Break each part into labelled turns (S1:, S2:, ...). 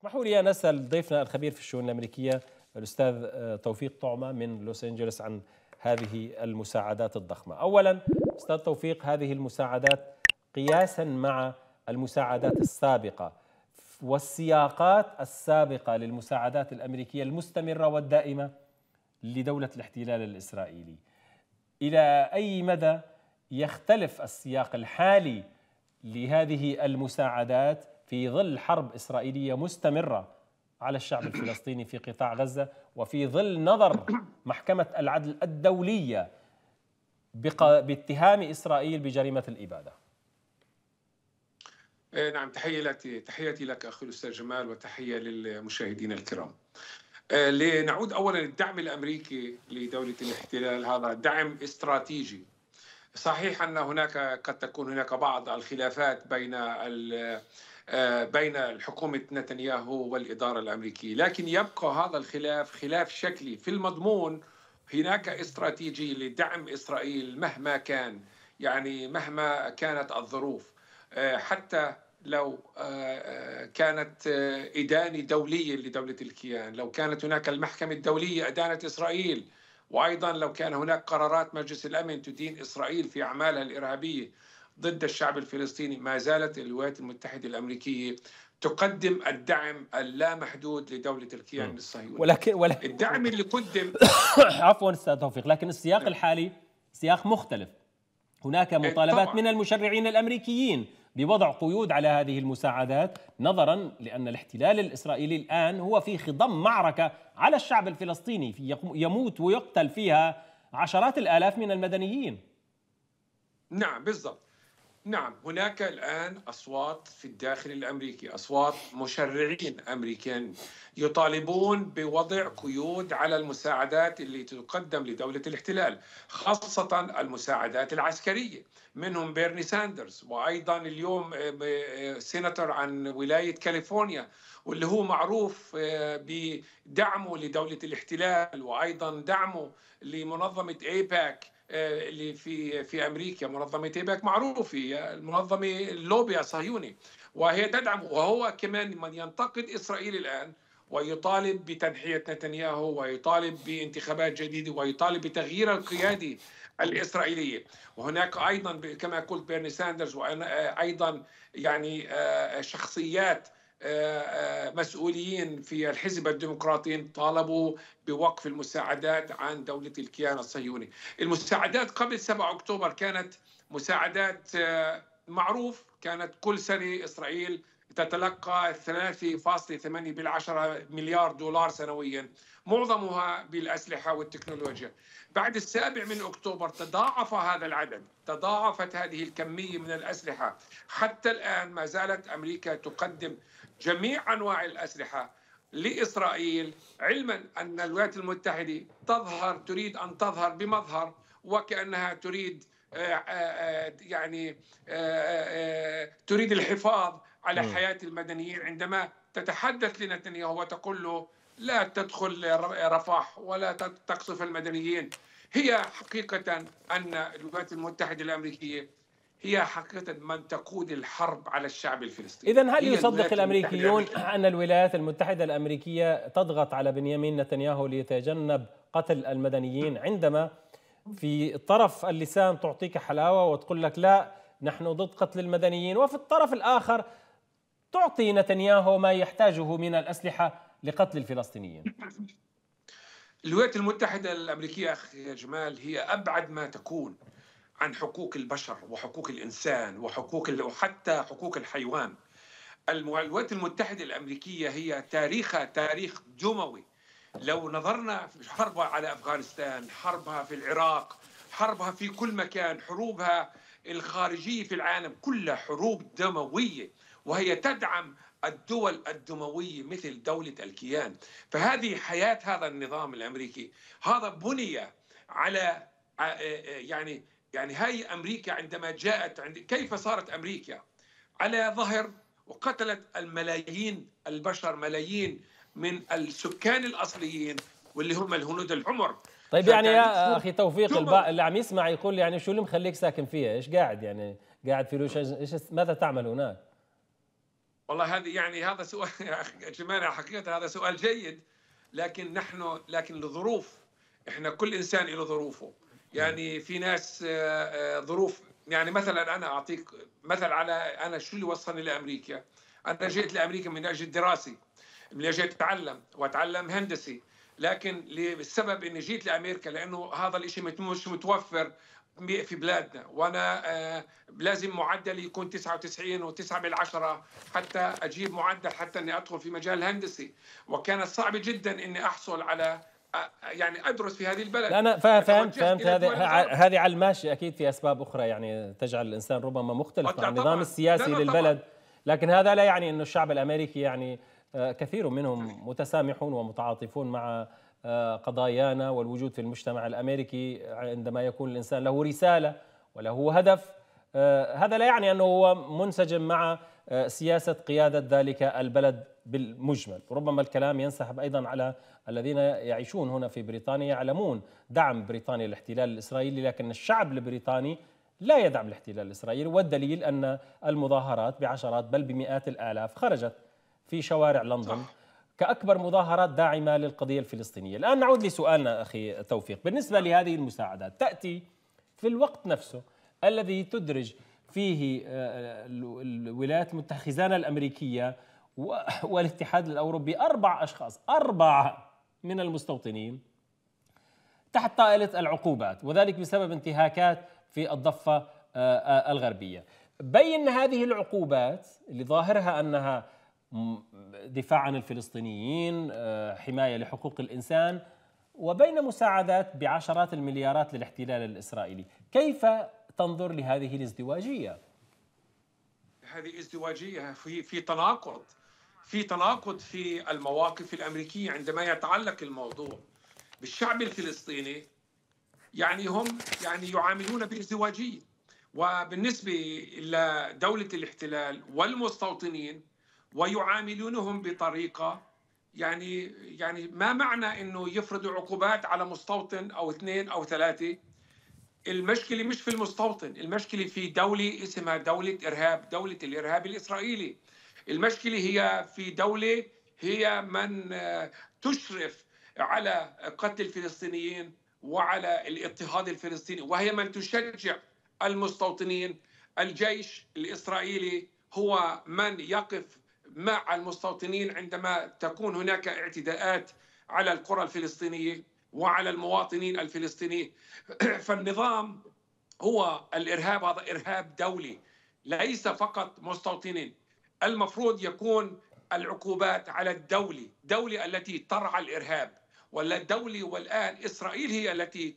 S1: اسمحوا لي أن أسأل ضيفنا الخبير في الشؤون الأمريكية الأستاذ آه، توفيق طعمة من لوس أنجلوس عن هذه المساعدات الضخمة أولا أستاذ توفيق هذه المساعدات قياسا مع المساعدات السابقة والسياقات السابقة للمساعدات الأمريكية المستمرة والدائمة لدولة الاحتلال الإسرائيلي إلى أي مدى يختلف السياق الحالي لهذه المساعدات في ظل حرب إسرائيلية مستمرة على الشعب الفلسطيني في قطاع غزة وفي ظل نظر محكمة العدل الدولية باتهام إسرائيل بجريمة الإبادة
S2: إيه، نعم تحية تحياتي لك أخي الأستاذ جمال وتحية للمشاهدين الكرام إيه، لنعود أولا الدعم الأمريكي لدولة الاحتلال هذا دعم استراتيجي صحيح أن هناك قد تكون هناك بعض الخلافات بين آه، بين حكومة نتنياهو والإدارة الأمريكية لكن يبقى هذا الخلاف خلاف شكلي في المضمون هناك استراتيجية لدعم إسرائيل مهما كان يعني مهما كانت الظروف آه، حتى لو آه، كانت إدانة دولية لدولة الكيان لو كانت هناك المحكمة الدولية أدانت إسرائيل وأيضا لو كان هناك قرارات مجلس الأمن تدين إسرائيل في أعمالها الإرهابية ضد الشعب الفلسطيني ما زالت الولايات المتحدة الأمريكية تقدم الدعم اللامحدود لدولة الكيان الصهيوني ولكن, ولكن الدعم اللي قدم
S1: عفوا استاذ توفيق لكن السياق نعم. الحالي سياق مختلف هناك إيه، مطالبات طبعا. من المشرعين الامريكيين بوضع قيود على هذه المساعدات نظرا لان الاحتلال الاسرائيلي الان هو في خضم معركه على الشعب الفلسطيني يموت ويقتل فيها عشرات الالاف من المدنيين
S2: نعم بالضبط نعم هناك الآن أصوات في الداخل الأمريكي أصوات مشرعين أمريكان يطالبون بوضع قيود على المساعدات اللي تقدم لدولة الاحتلال خاصة المساعدات العسكرية منهم بيرني ساندرز وأيضا اليوم آه، آه، سيناتور عن ولاية كاليفورنيا واللي هو معروف آه، بدعمه لدولة الاحتلال وأيضا دعمه لمنظمة ايباك آه، اللي في في امريكا منظمه ايباك معروفه هي المنظمه اللوبي الصهيوني وهي تدعم وهو كمان من ينتقد اسرائيل الان ويطالب بتنحيه نتنياهو ويطالب بانتخابات جديده ويطالب بتغيير القياده الاسرائيليه وهناك ايضا كما قلت بيرني ساندرز وايضا آه، يعني آه، شخصيات آه، آه، مسؤولين في الحزب الديمقراطي طالبوا بوقف المساعدات عن دولة الكيان الصهيوني المساعدات قبل 7 أكتوبر كانت مساعدات آه، معروف كانت كل سنة إسرائيل تتلقى 3.8 بالعشرة مليار دولار سنويا معظمها بالأسلحة والتكنولوجيا بعد السابع من أكتوبر تضاعف هذا العدد تضاعفت هذه الكمية من الأسلحة حتى الآن ما زالت أمريكا تقدم جميع أنواع الأسلحة لإسرائيل علما أن الولايات المتحدة تظهر تريد أن تظهر بمظهر وكأنها تريد آه، آه، آه، يعني تريد الحفاظ على م. حياة المدنيين عندما تتحدث لنتنياهو وتقول له لا تدخل رفح ولا تقصف المدنيين هي حقيقة أن الولايات المتحدة الأمريكية هي حقيقة من تقود الحرب على الشعب الفلسطيني إذا هل يصدق الأمريكيون
S1: أن الولايات المتحدة الأمريكية تضغط على بنيامين نتنياهو ليتجنب قتل المدنيين عندما في طرف اللسان تعطيك حلاوة وتقول لك لا نحن ضد قتل المدنيين وفي الطرف الآخر تعطي نتنياهو ما يحتاجه من الأسلحة لقتل الفلسطينيين
S2: الولايات المتحدة الأمريكية أخي جمال هي أبعد ما تكون عن حقوق البشر وحقوق الإنسان وحقوق وحتى حقوق الحيوان الولايات المتحدة الأمريكية هي تاريخها تاريخ دموي لو نظرنا في حربها على أفغانستان حربها في العراق حربها في كل مكان حروبها الخارجية في العالم كلها حروب دموية وهي تدعم الدول الدموية مثل دولة الكيان فهذه حياة هذا النظام الأمريكي هذا بني على آه، آه، آه، يعني يعني هاي أمريكا عندما جاءت عند كيف صارت أمريكا على ظهر وقتلت الملايين البشر ملايين من السكان الأصليين واللي هم الهنود الحمر طيب يعني يا اخي توفيق الب...
S1: اللي عم يسمع يقول يعني شو اللي مخليك ساكن فيها؟ ايش قاعد يعني؟ قاعد في لوشنج ايش ماذا تعمل هناك؟
S2: والله هذه يعني هذا سؤال جمانع حقيقة هذا سؤال جيد لكن نحن لكن الظروف احنا كل انسان له ظروفه يعني نعم. في ناس آه، آه، ظروف يعني مثلا انا اعطيك مثل على انا شو اللي وصلني لامريكا انا نعم. جئت لامريكا من اجل دراسي من اجل اتعلم واتعلم هندسي لكن لسبب اني جيت لامريكا لانه هذا الشيء مش متوفر في بلادنا وانا آه، لازم معدلي يكون 99 و9 بالعشرة حتى اجيب معدل حتى اني ادخل في مجال هندسي وكانت صعبه جدا اني احصل على آه، آه، يعني ادرس في هذه البلد انا فاهم فهمت فهمت هذه
S1: هذه على الماشي اكيد في اسباب اخرى يعني تجعل الانسان ربما مختلف عن النظام السياسي للبلد لكن هذا لا يعني انه الشعب الامريكي يعني كثير منهم متسامحون ومتعاطفون مع قضايانا والوجود في المجتمع الامريكي عندما يكون الانسان له رساله وله هدف آه، هذا لا يعني انه هو منسجم مع آه، سياسه قياده ذلك البلد بالمجمل، ربما الكلام ينسحب ايضا على الذين يعيشون هنا في بريطانيا يعلمون دعم بريطانيا للاحتلال الاسرائيلي لكن الشعب البريطاني لا يدعم الاحتلال الاسرائيلي والدليل ان المظاهرات بعشرات بل بمئات الالاف خرجت في شوارع لندن صح. كأكبر مظاهرات داعمة للقضية الفلسطينية الآن نعود لسؤالنا أخي توفيق بالنسبة لهذه المساعدات تأتي في الوقت نفسه الذي تدرج فيه آه، الولايات المتحدة الخزانة الأمريكية والاتحاد الأوروبي أربع أشخاص أربعة من المستوطنين تحت طائلة العقوبات وذلك بسبب انتهاكات في الضفة آه، آه، الغربية بين هذه العقوبات اللي ظاهرها أنها دفاع عن الفلسطينيين آه، حماية لحقوق الإنسان وبين مساعدات بعشرات المليارات للاحتلال الإسرائيلي كيف تنظر لهذه الازدواجية؟
S2: هذه ازدواجية في, في تناقض في تناقض في المواقف الأمريكية عندما يتعلق الموضوع بالشعب الفلسطيني يعني هم يعني يعاملون بازدواجية وبالنسبة لدولة الاحتلال والمستوطنين ويعاملونهم بطريقه يعني يعني ما معنى انه يفرضوا عقوبات على مستوطن او اثنين او ثلاثه المشكله مش في المستوطن، المشكله في دوله اسمها دوله ارهاب، دوله الارهاب الاسرائيلي. المشكله هي في دوله هي من آه، تشرف على قتل الفلسطينيين وعلى الاضطهاد الفلسطيني وهي من تشجع المستوطنين الجيش الاسرائيلي هو من يقف مع المستوطنين عندما تكون هناك اعتداءات على القرى الفلسطينيه وعلى المواطنين الفلسطينيين فالنظام هو الارهاب هذا ارهاب دولي ليس فقط مستوطنين المفروض يكون العقوبات على الدولة دولة التي ترعى الإرهاب ولا الدولة والآن إسرائيل هي التي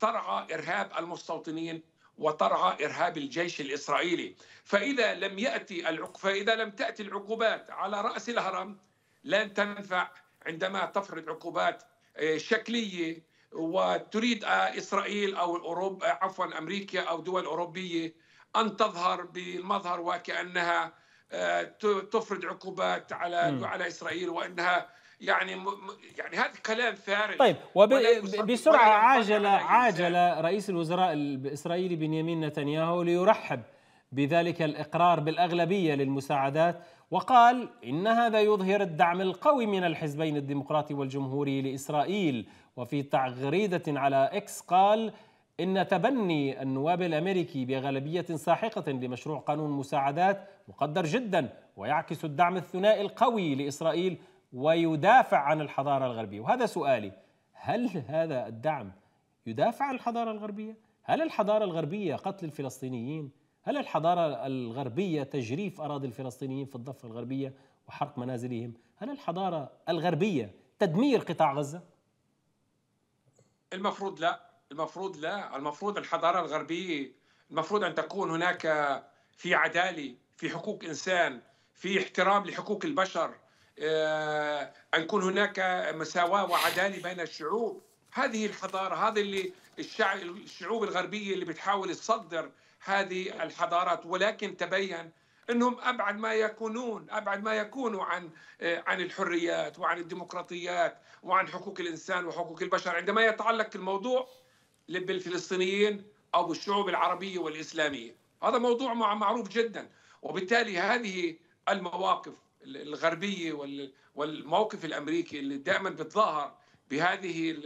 S2: ترعى إرهاب المستوطنين وترعى ارهاب الجيش الاسرائيلي، فاذا لم ياتي العق... فاذا لم تاتي العقوبات على راس الهرم لن تنفع عندما تفرض عقوبات آه، شكليه وتريد آه، اسرائيل او اوروبا آه، عفوا امريكا او دول اوروبيه ان تظهر بالمظهر وكانها تفرض عقوبات على على اسرائيل وانها يعني يعني هذا كلام فارغ طيب وبسرعه
S1: عاجل عاجل رئيس الوزراء الاسرائيلي بنيامين نتنياهو ليرحب بذلك الاقرار بالاغلبيه للمساعدات وقال ان هذا يظهر الدعم القوي من الحزبين الديمقراطي والجمهوري لاسرائيل وفي تغريده على اكس قال إن تبني النواب الأمريكي باغلبيه ساحقة لمشروع قانون مساعدات مقدر جدا ويعكس الدعم الثنائي القوي لإسرائيل ويدافع عن الحضارة الغربية وهذا سؤالي هل هذا الدعم يدافع عن الحضارة الغربية؟ هل الحضارة الغربية قتل الفلسطينيين؟ هل الحضارة الغربية تجريف أراضي الفلسطينيين في الضفة الغربية وحرق منازلهم؟ هل الحضارة الغربية تدمير قطاع غزة؟
S2: المفروض لا المفروض لا المفروض الحضارة الغربية المفروض أن تكون هناك في عدالة في حقوق إنسان في احترام لحقوق البشر آه، أن يكون هناك مساواة وعدالة بين الشعوب هذه الحضارة هذا اللي الشعوب الغربية اللي بتحاول تصدر هذه الحضارات ولكن تبين انهم ابعد ما يكونون ابعد ما يكونوا عن آه، عن الحريات وعن الديمقراطيات وعن حقوق الانسان وحقوق البشر عندما يتعلق الموضوع بالفلسطينيين او بالشعوب العربيه والاسلاميه هذا موضوع معروف جدا وبالتالي هذه المواقف الغربيه والموقف الامريكي اللي دائما بتظاهر بهذه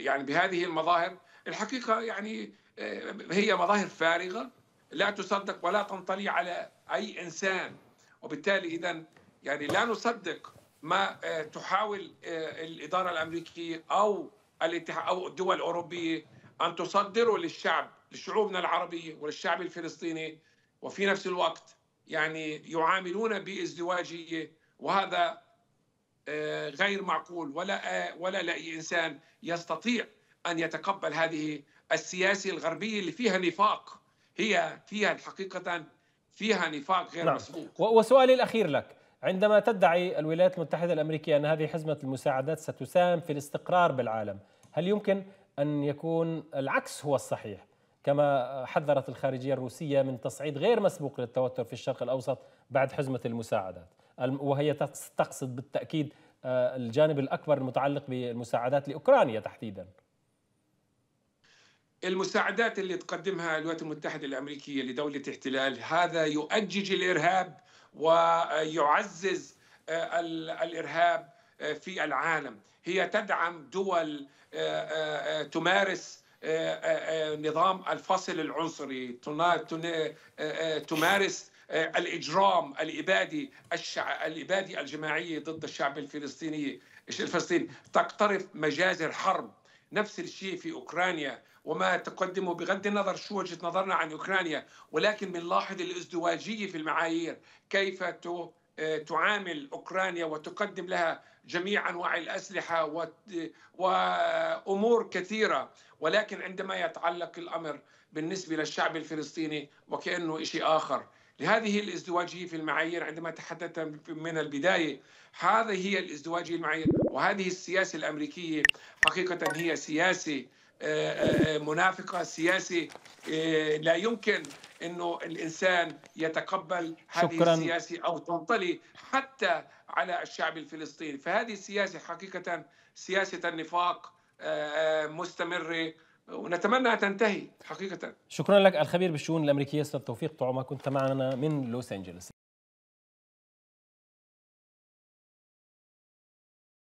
S2: يعني بهذه المظاهر الحقيقه يعني آه، هي مظاهر فارغه لا تصدق ولا تنطلي على اي انسان وبالتالي اذا يعني لا نصدق ما آه، تحاول آه، الاداره الامريكيه او الاتحاد او الدول الاوروبيه ان تصدره للشعب لشعوبنا العربيه وللشعب الفلسطيني وفي نفس الوقت يعني يعاملون بازدواجيه وهذا آه، غير معقول ولا آه، ولا لاي انسان يستطيع ان يتقبل هذه السياسه الغربيه اللي فيها نفاق هي فيها حقيقه فيها نفاق غير نعم. مسبوق
S1: وسؤالي الاخير لك عندما تدعي الولايات المتحده الامريكيه ان هذه حزمه المساعدات ستساهم في الاستقرار بالعالم هل يمكن ان يكون العكس هو الصحيح كما حذرت الخارجية الروسية من تصعيد غير مسبوق للتوتر في الشرق الأوسط بعد حزمة المساعدات وهي تقصد بالتأكيد آه، الجانب الأكبر المتعلق بالمساعدات لأوكرانيا تحديدا
S2: المساعدات اللي تقدمها الولايات المتحدة الأمريكية لدولة احتلال هذا يؤجج الإرهاب ويعزز آه، الإرهاب آه، في العالم هي تدعم دول تمارس آه، آه، آه، نظام الفصل العنصري تمارس الاجرام الابادي الابادي الجماعي ضد الشعب الفلسطيني الفلسطيني تقترف مجازر حرب نفس الشيء في اوكرانيا وما تقدمه بغض النظر شو وجهه نظرنا عن اوكرانيا ولكن بنلاحظ الازدواجيه في المعايير كيف تعامل اوكرانيا وتقدم لها جميع انواع الاسلحه وامور كثيره ولكن عندما يتعلق الامر بالنسبه للشعب الفلسطيني وكانه شيء اخر لهذه الازدواجيه في المعايير عندما تحدثت من البدايه هذه هي الازدواجيه المعايير وهذه السياسه الامريكيه حقيقه هي سياسه آه، آه، آه، منافقه سياسه لا يمكن انه الانسان يتقبل هذه شكرا. السياسه او تنطلي حتى على الشعب الفلسطيني، فهذه السياسه حقيقه سياسه النفاق آه، آه، مستمره ونتمنى أن تنتهي حقيقة
S1: شكرا لك الخبير
S2: بالشؤون الأمريكية أستاذ توفيق طعمة كنت معنا من لوس أنجلوس